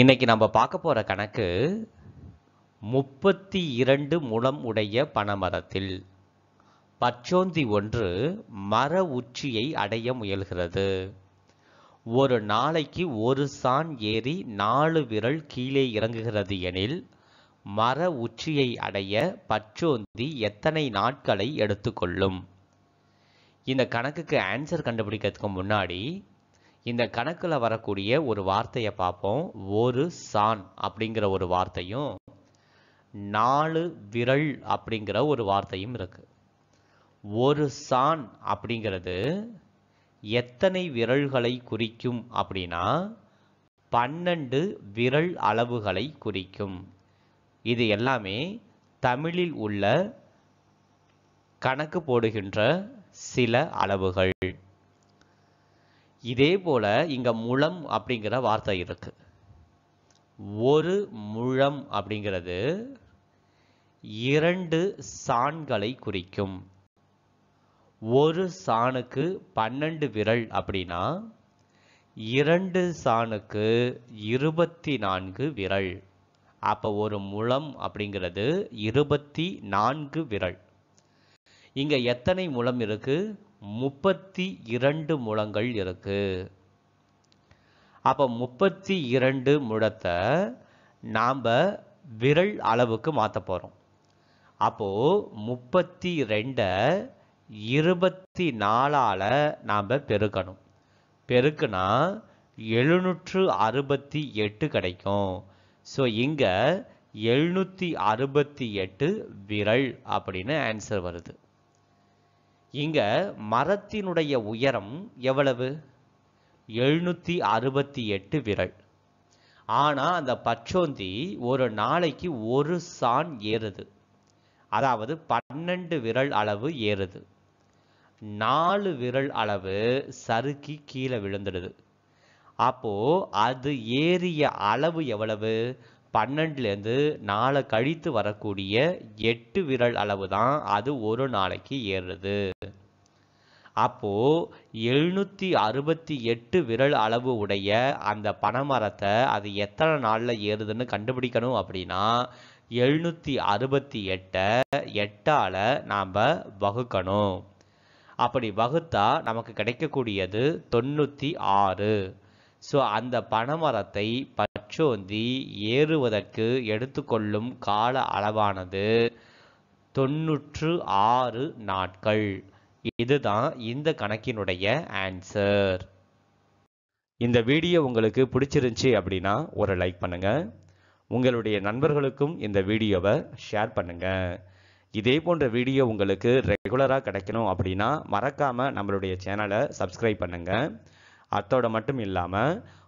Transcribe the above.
இன்னைக்கு நம்ம பார்க்க போகிற கணக்கு முப்பத்தி இரண்டு முழம் உடைய பனமரத்தில் பச்சோந்தி ஒன்று மர உச்சியை அடைய முயல்கிறது ஒரு நாளைக்கு ஒரு சான் ஏறி நாலு விரல் கீழே இறங்குகிறது எனில் மர உச்சியை அடைய பச்சோந்தி எத்தனை நாட்களை எடுத்துக்கொள்ளும் இந்த கணக்குக்கு ஆன்சர் கண்டுபிடிக்கிறதுக்கு முன்னாடி இந்த கணக்கில் வரக்கூடிய ஒரு வார்த்தையை பார்ப்போம் ஒரு சான் அப்படிங்கிற ஒரு வார்த்தையும் நாலு விரல் அப்படிங்கிற ஒரு வார்த்தையும் இருக்கு ஒரு சான் அப்படிங்கிறது எத்தனை விரல்களை குறிக்கும் அப்படின்னா பன்னெண்டு விரல் அளவுகளை குறிக்கும் இது எல்லாமே தமிழில் உள்ள கணக்கு போடுகின்ற சில அளவுகள் இதே போல் இங்கே முழம் அப்படிங்கிற வார்த்தை இருக்குது ஒரு முழம் அப்படிங்கிறது இரண்டு சாண்களை குறிக்கும் ஒரு சாணுக்கு பன்னெண்டு விரல் அப்படின்னா இரண்டு சாணுக்கு இருபத்தி நான்கு விரல் அப்போ ஒரு முழம் அப்படிங்கிறது இருபத்தி நான்கு விரல் இங்கே எத்தனை முழம் இருக்குது முப்பத்தி இரண்டு முழங்கள் இருக்கு அப்போ முப்பத்தி இரண்டு முழத்தை நாம் விரல் அளவுக்கு மாத்த போகிறோம் அப்போது முப்பத்தி ரெண்டை இருபத்தி நாலால நாம் பெருக்கணும் பெருக்குனா எழுநூற்று அறுபத்தி எட்டு கிடைக்கும் ஸோ இங்கே எழுநூற்றி அறுபத்தி எட்டு விரல் அப்படின்னு ஆன்சர் வருது இங்க மரத்தினுடைய உயரம் எவ்வளவு எழுநூற்றி அறுபத்தி எட்டு விரல் ஆனால் அந்த பச்சோந்தி ஒரு நாளைக்கு ஒரு சான் ஏறுது அதாவது பன்னெண்டு விரல் அளவு ஏறுது நாலு விரல் அளவு சறுக்கி கீழே விழுந்துடுது அப்போ அது ஏறிய அளவு எவ்வளவு பன்னெண்டுலேருந்து நாளை கழித்து வரக்கூடிய எட்டு விரல் அளவு தான் அது ஒரு நாளைக்கு ஏறுது அப்போது எழுநூற்றி அறுபத்தி எட்டு விரல் அளவு உடைய அந்த பனைமரத்தை அது எத்தனை நாளில் ஏறுதுன்னு கண்டுபிடிக்கணும் அப்படின்னா எழுநூற்றி அறுபத்தி எட்டை எட்டால் நாம் வகுக்கணும் அப்படி வகுத்தா நமக்கு கிடைக்கக்கூடியது தொண்ணூற்றி ஆறு ஸோ அந்த பனைமரத்தை மச்சோந்தி ஏறுவதற்கு எடுத்துக்கொள்ளும் கால அளவானது தொன்னூற்று ஆறு நாட்கள் இதுதான் இந்த கணக்கினுடைய ஆன்சர் இந்த வீடியோ உங்களுக்கு பிடிச்சிருந்துச்சி அப்படின்னா ஒரு லைக் பண்ணுங்கள் உங்களுடைய நண்பர்களுக்கும் இந்த வீடியோவை ஷேர் பண்ணுங்கள் இதே போன்ற வீடியோ உங்களுக்கு ரெகுலராக கிடைக்கணும் அப்படின்னா மறக்காமல் நம்மளுடைய சேனலை சப்ஸ்கிரைப் பண்ணுங்கள் அத்தோட மட்டும் இல்லாமல்